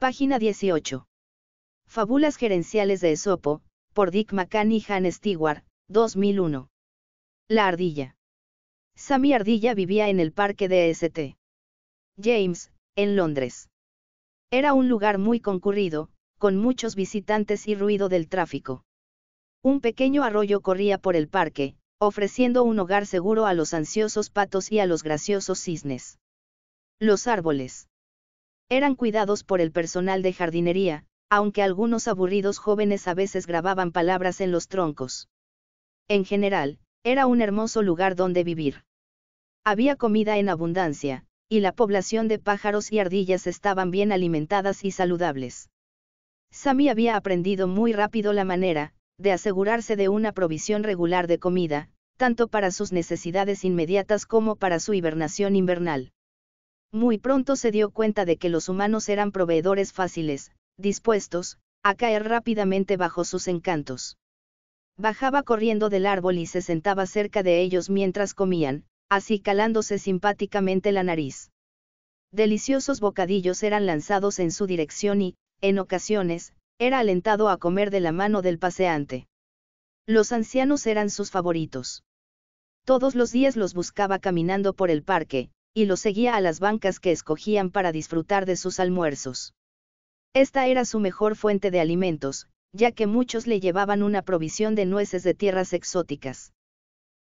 Página 18. Fábulas gerenciales de Esopo, por Dick McCann y Han Stewart, 2001. La ardilla. Sammy Ardilla vivía en el parque de e St. James, en Londres. Era un lugar muy concurrido, con muchos visitantes y ruido del tráfico. Un pequeño arroyo corría por el parque, ofreciendo un hogar seguro a los ansiosos patos y a los graciosos cisnes. Los árboles. Eran cuidados por el personal de jardinería, aunque algunos aburridos jóvenes a veces grababan palabras en los troncos. En general, era un hermoso lugar donde vivir. Había comida en abundancia, y la población de pájaros y ardillas estaban bien alimentadas y saludables. Sami había aprendido muy rápido la manera, de asegurarse de una provisión regular de comida, tanto para sus necesidades inmediatas como para su hibernación invernal muy pronto se dio cuenta de que los humanos eran proveedores fáciles, dispuestos, a caer rápidamente bajo sus encantos. Bajaba corriendo del árbol y se sentaba cerca de ellos mientras comían, así calándose simpáticamente la nariz. Deliciosos bocadillos eran lanzados en su dirección y, en ocasiones, era alentado a comer de la mano del paseante. Los ancianos eran sus favoritos. Todos los días los buscaba caminando por el parque, y lo seguía a las bancas que escogían para disfrutar de sus almuerzos. Esta era su mejor fuente de alimentos, ya que muchos le llevaban una provisión de nueces de tierras exóticas.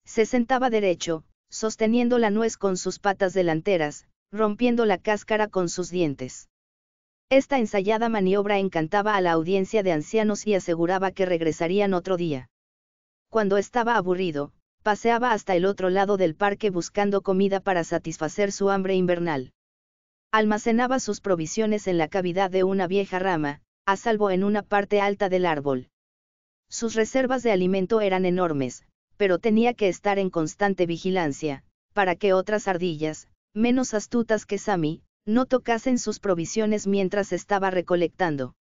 Se sentaba derecho, sosteniendo la nuez con sus patas delanteras, rompiendo la cáscara con sus dientes. Esta ensayada maniobra encantaba a la audiencia de ancianos y aseguraba que regresarían otro día. Cuando estaba aburrido, paseaba hasta el otro lado del parque buscando comida para satisfacer su hambre invernal. Almacenaba sus provisiones en la cavidad de una vieja rama, a salvo en una parte alta del árbol. Sus reservas de alimento eran enormes, pero tenía que estar en constante vigilancia, para que otras ardillas, menos astutas que Sami, no tocasen sus provisiones mientras estaba recolectando.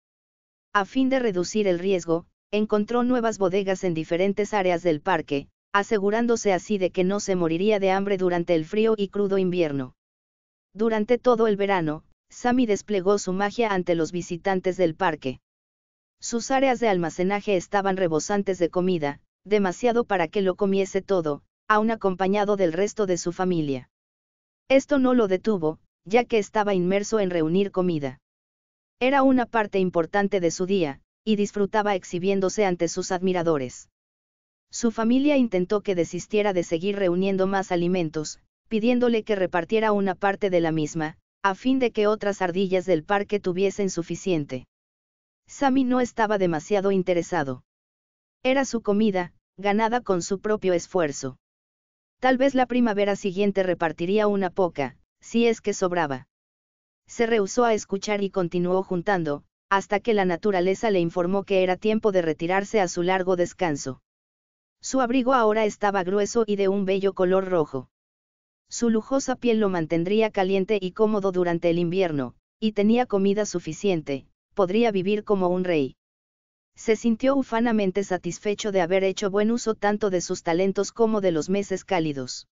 A fin de reducir el riesgo, encontró nuevas bodegas en diferentes áreas del parque, asegurándose así de que no se moriría de hambre durante el frío y crudo invierno. Durante todo el verano, Sami desplegó su magia ante los visitantes del parque. Sus áreas de almacenaje estaban rebosantes de comida, demasiado para que lo comiese todo, aun acompañado del resto de su familia. Esto no lo detuvo, ya que estaba inmerso en reunir comida. Era una parte importante de su día, y disfrutaba exhibiéndose ante sus admiradores. Su familia intentó que desistiera de seguir reuniendo más alimentos, pidiéndole que repartiera una parte de la misma, a fin de que otras ardillas del parque tuviesen suficiente. Sammy no estaba demasiado interesado. Era su comida, ganada con su propio esfuerzo. Tal vez la primavera siguiente repartiría una poca, si es que sobraba. Se rehusó a escuchar y continuó juntando, hasta que la naturaleza le informó que era tiempo de retirarse a su largo descanso. Su abrigo ahora estaba grueso y de un bello color rojo. Su lujosa piel lo mantendría caliente y cómodo durante el invierno, y tenía comida suficiente, podría vivir como un rey. Se sintió ufanamente satisfecho de haber hecho buen uso tanto de sus talentos como de los meses cálidos.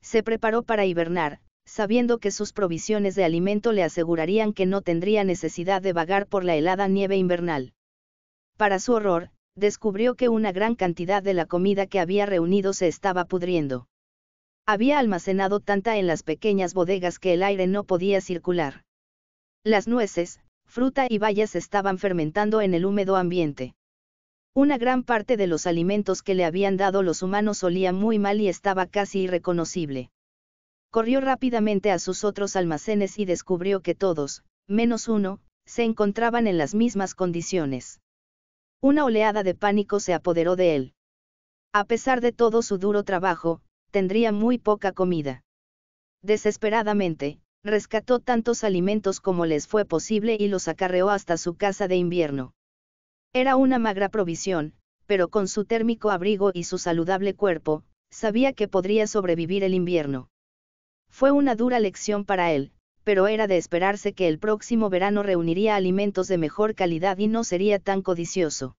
Se preparó para hibernar, sabiendo que sus provisiones de alimento le asegurarían que no tendría necesidad de vagar por la helada nieve invernal. Para su horror, descubrió que una gran cantidad de la comida que había reunido se estaba pudriendo. Había almacenado tanta en las pequeñas bodegas que el aire no podía circular. Las nueces, fruta y bayas estaban fermentando en el húmedo ambiente. Una gran parte de los alimentos que le habían dado los humanos olía muy mal y estaba casi irreconocible. Corrió rápidamente a sus otros almacenes y descubrió que todos, menos uno, se encontraban en las mismas condiciones. Una oleada de pánico se apoderó de él. A pesar de todo su duro trabajo, tendría muy poca comida. Desesperadamente, rescató tantos alimentos como les fue posible y los acarreó hasta su casa de invierno. Era una magra provisión, pero con su térmico abrigo y su saludable cuerpo, sabía que podría sobrevivir el invierno. Fue una dura lección para él, pero era de esperarse que el próximo verano reuniría alimentos de mejor calidad y no sería tan codicioso.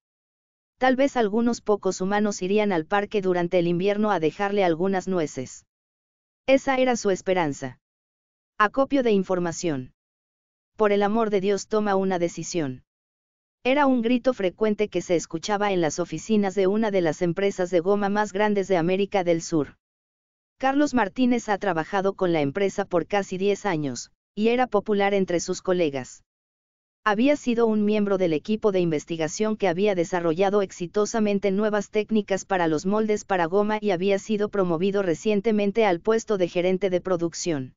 Tal vez algunos pocos humanos irían al parque durante el invierno a dejarle algunas nueces. Esa era su esperanza. Acopio de información. Por el amor de Dios toma una decisión. Era un grito frecuente que se escuchaba en las oficinas de una de las empresas de goma más grandes de América del Sur. Carlos Martínez ha trabajado con la empresa por casi 10 años, y era popular entre sus colegas. Había sido un miembro del equipo de investigación que había desarrollado exitosamente nuevas técnicas para los moldes para goma y había sido promovido recientemente al puesto de gerente de producción.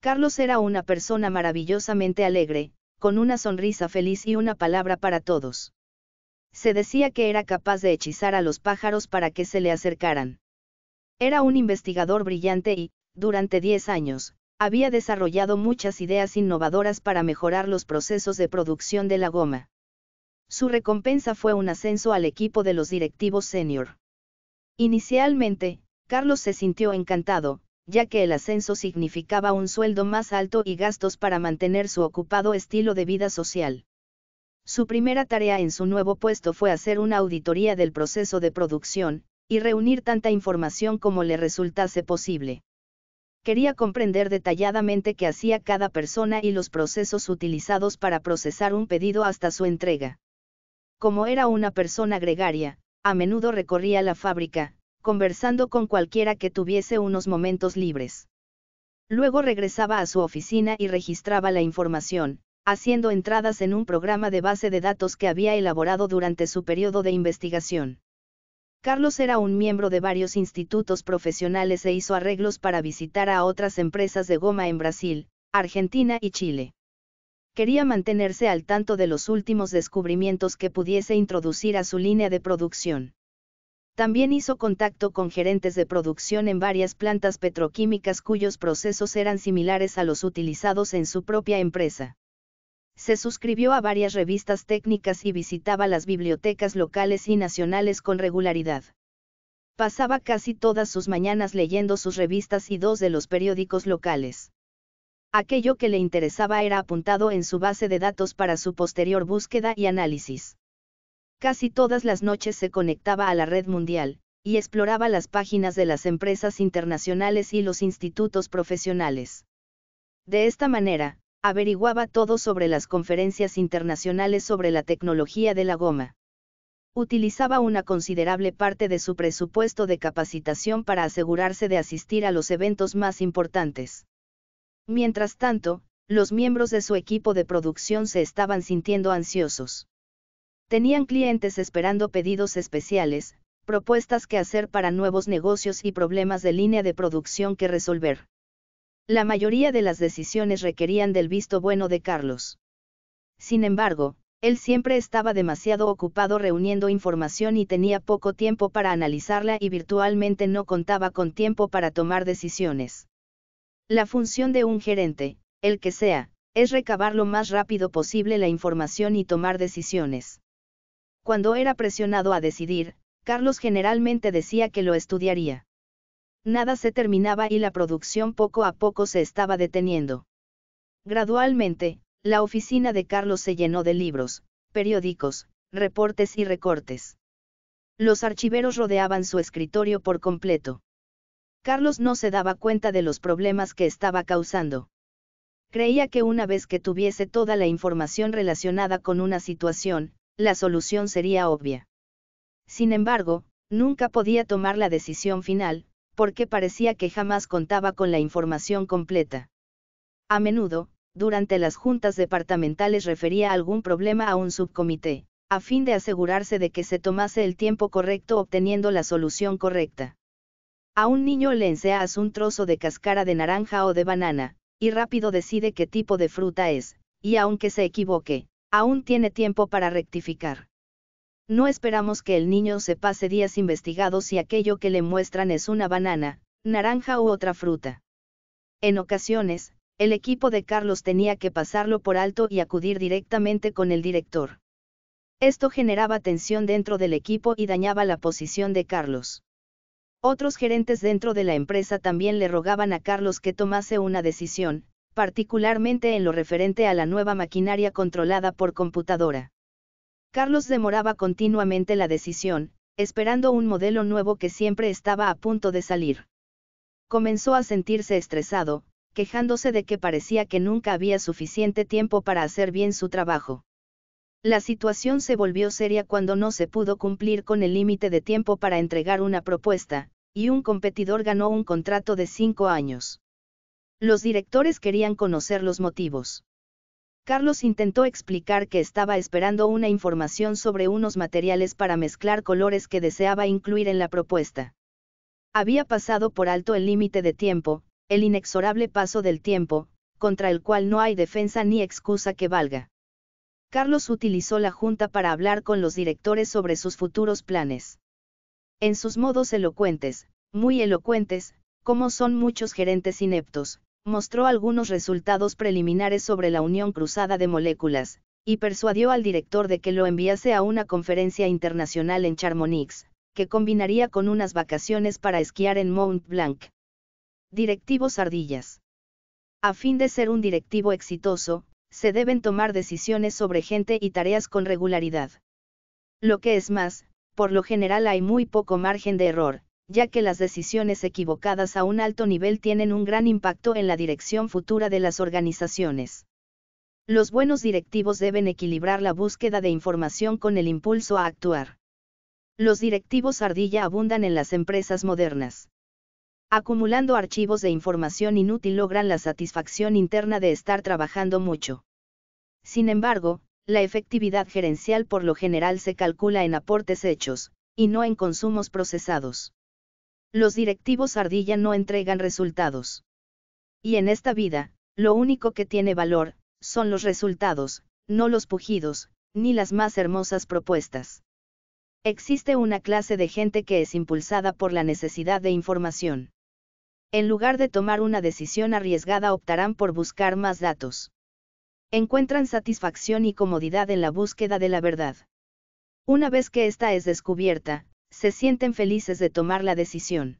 Carlos era una persona maravillosamente alegre, con una sonrisa feliz y una palabra para todos. Se decía que era capaz de hechizar a los pájaros para que se le acercaran. Era un investigador brillante y, durante 10 años, había desarrollado muchas ideas innovadoras para mejorar los procesos de producción de la goma. Su recompensa fue un ascenso al equipo de los directivos senior. Inicialmente, Carlos se sintió encantado, ya que el ascenso significaba un sueldo más alto y gastos para mantener su ocupado estilo de vida social. Su primera tarea en su nuevo puesto fue hacer una auditoría del proceso de producción, y reunir tanta información como le resultase posible. Quería comprender detalladamente qué hacía cada persona y los procesos utilizados para procesar un pedido hasta su entrega. Como era una persona gregaria, a menudo recorría la fábrica, conversando con cualquiera que tuviese unos momentos libres. Luego regresaba a su oficina y registraba la información, haciendo entradas en un programa de base de datos que había elaborado durante su periodo de investigación. Carlos era un miembro de varios institutos profesionales e hizo arreglos para visitar a otras empresas de goma en Brasil, Argentina y Chile. Quería mantenerse al tanto de los últimos descubrimientos que pudiese introducir a su línea de producción. También hizo contacto con gerentes de producción en varias plantas petroquímicas cuyos procesos eran similares a los utilizados en su propia empresa se suscribió a varias revistas técnicas y visitaba las bibliotecas locales y nacionales con regularidad. Pasaba casi todas sus mañanas leyendo sus revistas y dos de los periódicos locales. Aquello que le interesaba era apuntado en su base de datos para su posterior búsqueda y análisis. Casi todas las noches se conectaba a la red mundial, y exploraba las páginas de las empresas internacionales y los institutos profesionales. De esta manera, averiguaba todo sobre las conferencias internacionales sobre la tecnología de la goma. Utilizaba una considerable parte de su presupuesto de capacitación para asegurarse de asistir a los eventos más importantes. Mientras tanto, los miembros de su equipo de producción se estaban sintiendo ansiosos. Tenían clientes esperando pedidos especiales, propuestas que hacer para nuevos negocios y problemas de línea de producción que resolver. La mayoría de las decisiones requerían del visto bueno de Carlos. Sin embargo, él siempre estaba demasiado ocupado reuniendo información y tenía poco tiempo para analizarla y virtualmente no contaba con tiempo para tomar decisiones. La función de un gerente, el que sea, es recabar lo más rápido posible la información y tomar decisiones. Cuando era presionado a decidir, Carlos generalmente decía que lo estudiaría nada se terminaba y la producción poco a poco se estaba deteniendo. Gradualmente, la oficina de Carlos se llenó de libros, periódicos, reportes y recortes. Los archiveros rodeaban su escritorio por completo. Carlos no se daba cuenta de los problemas que estaba causando. Creía que una vez que tuviese toda la información relacionada con una situación, la solución sería obvia. Sin embargo, nunca podía tomar la decisión final, porque parecía que jamás contaba con la información completa. A menudo, durante las juntas departamentales refería algún problema a un subcomité, a fin de asegurarse de que se tomase el tiempo correcto obteniendo la solución correcta. A un niño le enseas un trozo de cáscara de naranja o de banana, y rápido decide qué tipo de fruta es, y aunque se equivoque, aún tiene tiempo para rectificar. No esperamos que el niño se pase días investigados si aquello que le muestran es una banana, naranja u otra fruta. En ocasiones, el equipo de Carlos tenía que pasarlo por alto y acudir directamente con el director. Esto generaba tensión dentro del equipo y dañaba la posición de Carlos. Otros gerentes dentro de la empresa también le rogaban a Carlos que tomase una decisión, particularmente en lo referente a la nueva maquinaria controlada por computadora. Carlos demoraba continuamente la decisión, esperando un modelo nuevo que siempre estaba a punto de salir. Comenzó a sentirse estresado, quejándose de que parecía que nunca había suficiente tiempo para hacer bien su trabajo. La situación se volvió seria cuando no se pudo cumplir con el límite de tiempo para entregar una propuesta, y un competidor ganó un contrato de cinco años. Los directores querían conocer los motivos. Carlos intentó explicar que estaba esperando una información sobre unos materiales para mezclar colores que deseaba incluir en la propuesta. Había pasado por alto el límite de tiempo, el inexorable paso del tiempo, contra el cual no hay defensa ni excusa que valga. Carlos utilizó la junta para hablar con los directores sobre sus futuros planes. En sus modos elocuentes, muy elocuentes, como son muchos gerentes ineptos, mostró algunos resultados preliminares sobre la unión cruzada de moléculas, y persuadió al director de que lo enviase a una conferencia internacional en Charmonix, que combinaría con unas vacaciones para esquiar en Mont Blanc. Directivos Ardillas. A fin de ser un directivo exitoso, se deben tomar decisiones sobre gente y tareas con regularidad. Lo que es más, por lo general hay muy poco margen de error, ya que las decisiones equivocadas a un alto nivel tienen un gran impacto en la dirección futura de las organizaciones. Los buenos directivos deben equilibrar la búsqueda de información con el impulso a actuar. Los directivos ardilla abundan en las empresas modernas. Acumulando archivos de información inútil logran la satisfacción interna de estar trabajando mucho. Sin embargo, la efectividad gerencial por lo general se calcula en aportes hechos, y no en consumos procesados los directivos ardilla no entregan resultados. Y en esta vida, lo único que tiene valor, son los resultados, no los pujidos, ni las más hermosas propuestas. Existe una clase de gente que es impulsada por la necesidad de información. En lugar de tomar una decisión arriesgada optarán por buscar más datos. Encuentran satisfacción y comodidad en la búsqueda de la verdad. Una vez que ésta es descubierta, se sienten felices de tomar la decisión.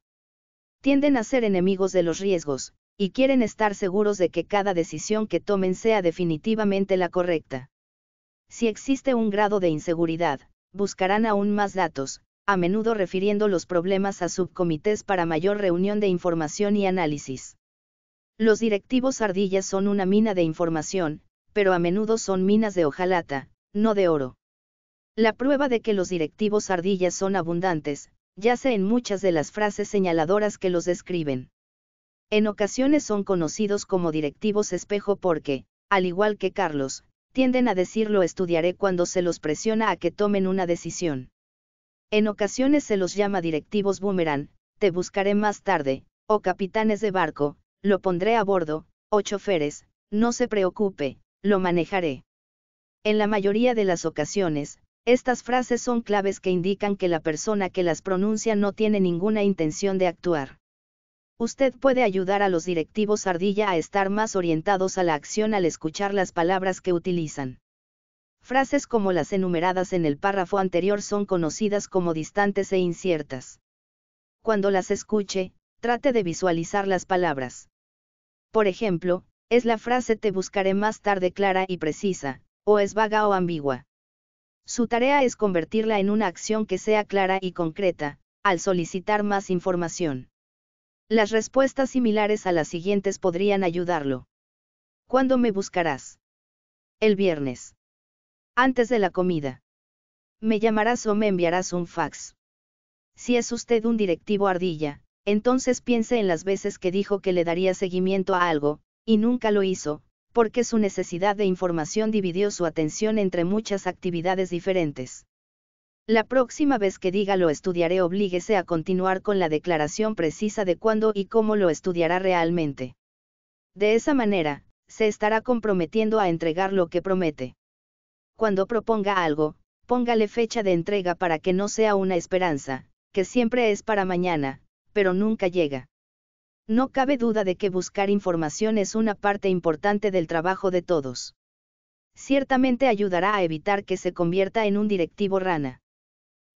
Tienden a ser enemigos de los riesgos, y quieren estar seguros de que cada decisión que tomen sea definitivamente la correcta. Si existe un grado de inseguridad, buscarán aún más datos, a menudo refiriendo los problemas a subcomités para mayor reunión de información y análisis. Los directivos ardillas son una mina de información, pero a menudo son minas de hojalata, no de oro. La prueba de que los directivos ardillas son abundantes, yace en muchas de las frases señaladoras que los describen. En ocasiones son conocidos como directivos espejo porque, al igual que Carlos, tienden a decir lo estudiaré cuando se los presiona a que tomen una decisión. En ocasiones se los llama directivos boomerang, te buscaré más tarde, o capitanes de barco, lo pondré a bordo, o choferes, no se preocupe, lo manejaré. En la mayoría de las ocasiones, estas frases son claves que indican que la persona que las pronuncia no tiene ninguna intención de actuar. Usted puede ayudar a los directivos ardilla a estar más orientados a la acción al escuchar las palabras que utilizan. Frases como las enumeradas en el párrafo anterior son conocidas como distantes e inciertas. Cuando las escuche, trate de visualizar las palabras. Por ejemplo, es la frase te buscaré más tarde clara y precisa, o es vaga o ambigua. Su tarea es convertirla en una acción que sea clara y concreta, al solicitar más información. Las respuestas similares a las siguientes podrían ayudarlo. ¿Cuándo me buscarás? El viernes. Antes de la comida. Me llamarás o me enviarás un fax. Si es usted un directivo ardilla, entonces piense en las veces que dijo que le daría seguimiento a algo, y nunca lo hizo, porque su necesidad de información dividió su atención entre muchas actividades diferentes. La próxima vez que diga lo estudiaré oblíguese a continuar con la declaración precisa de cuándo y cómo lo estudiará realmente. De esa manera, se estará comprometiendo a entregar lo que promete. Cuando proponga algo, póngale fecha de entrega para que no sea una esperanza, que siempre es para mañana, pero nunca llega. No cabe duda de que buscar información es una parte importante del trabajo de todos. Ciertamente ayudará a evitar que se convierta en un directivo rana.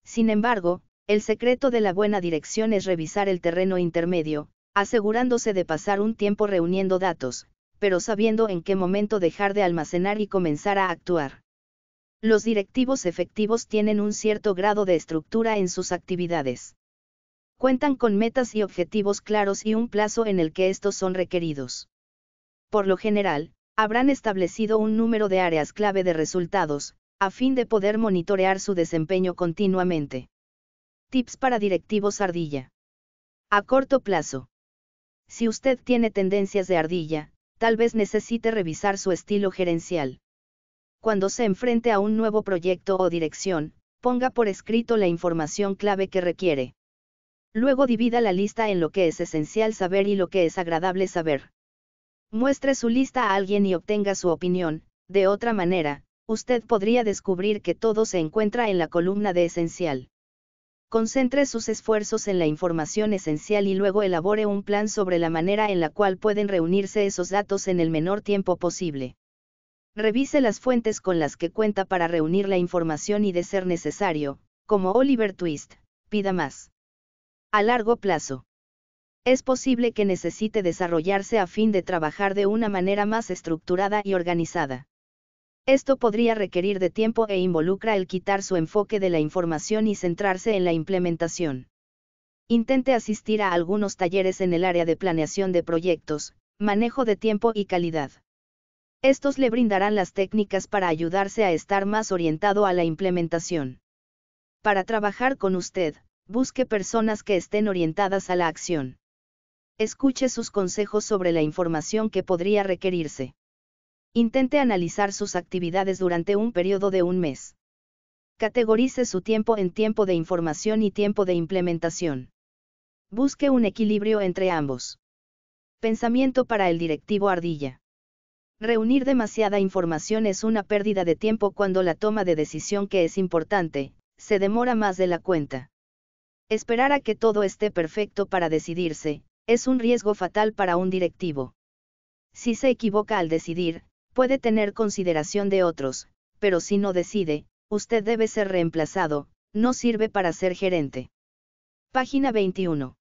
Sin embargo, el secreto de la buena dirección es revisar el terreno intermedio, asegurándose de pasar un tiempo reuniendo datos, pero sabiendo en qué momento dejar de almacenar y comenzar a actuar. Los directivos efectivos tienen un cierto grado de estructura en sus actividades cuentan con metas y objetivos claros y un plazo en el que estos son requeridos. Por lo general, habrán establecido un número de áreas clave de resultados, a fin de poder monitorear su desempeño continuamente. Tips para directivos ardilla. A corto plazo. Si usted tiene tendencias de ardilla, tal vez necesite revisar su estilo gerencial. Cuando se enfrente a un nuevo proyecto o dirección, ponga por escrito la información clave que requiere. Luego divida la lista en lo que es esencial saber y lo que es agradable saber. Muestre su lista a alguien y obtenga su opinión, de otra manera, usted podría descubrir que todo se encuentra en la columna de esencial. Concentre sus esfuerzos en la información esencial y luego elabore un plan sobre la manera en la cual pueden reunirse esos datos en el menor tiempo posible. Revise las fuentes con las que cuenta para reunir la información y de ser necesario, como Oliver Twist, pida más. A largo plazo. Es posible que necesite desarrollarse a fin de trabajar de una manera más estructurada y organizada. Esto podría requerir de tiempo e involucra el quitar su enfoque de la información y centrarse en la implementación. Intente asistir a algunos talleres en el área de planeación de proyectos, manejo de tiempo y calidad. Estos le brindarán las técnicas para ayudarse a estar más orientado a la implementación. Para trabajar con usted, Busque personas que estén orientadas a la acción. Escuche sus consejos sobre la información que podría requerirse. Intente analizar sus actividades durante un periodo de un mes. Categorice su tiempo en tiempo de información y tiempo de implementación. Busque un equilibrio entre ambos. Pensamiento para el directivo Ardilla. Reunir demasiada información es una pérdida de tiempo cuando la toma de decisión que es importante, se demora más de la cuenta. Esperar a que todo esté perfecto para decidirse, es un riesgo fatal para un directivo. Si se equivoca al decidir, puede tener consideración de otros, pero si no decide, usted debe ser reemplazado, no sirve para ser gerente. Página 21.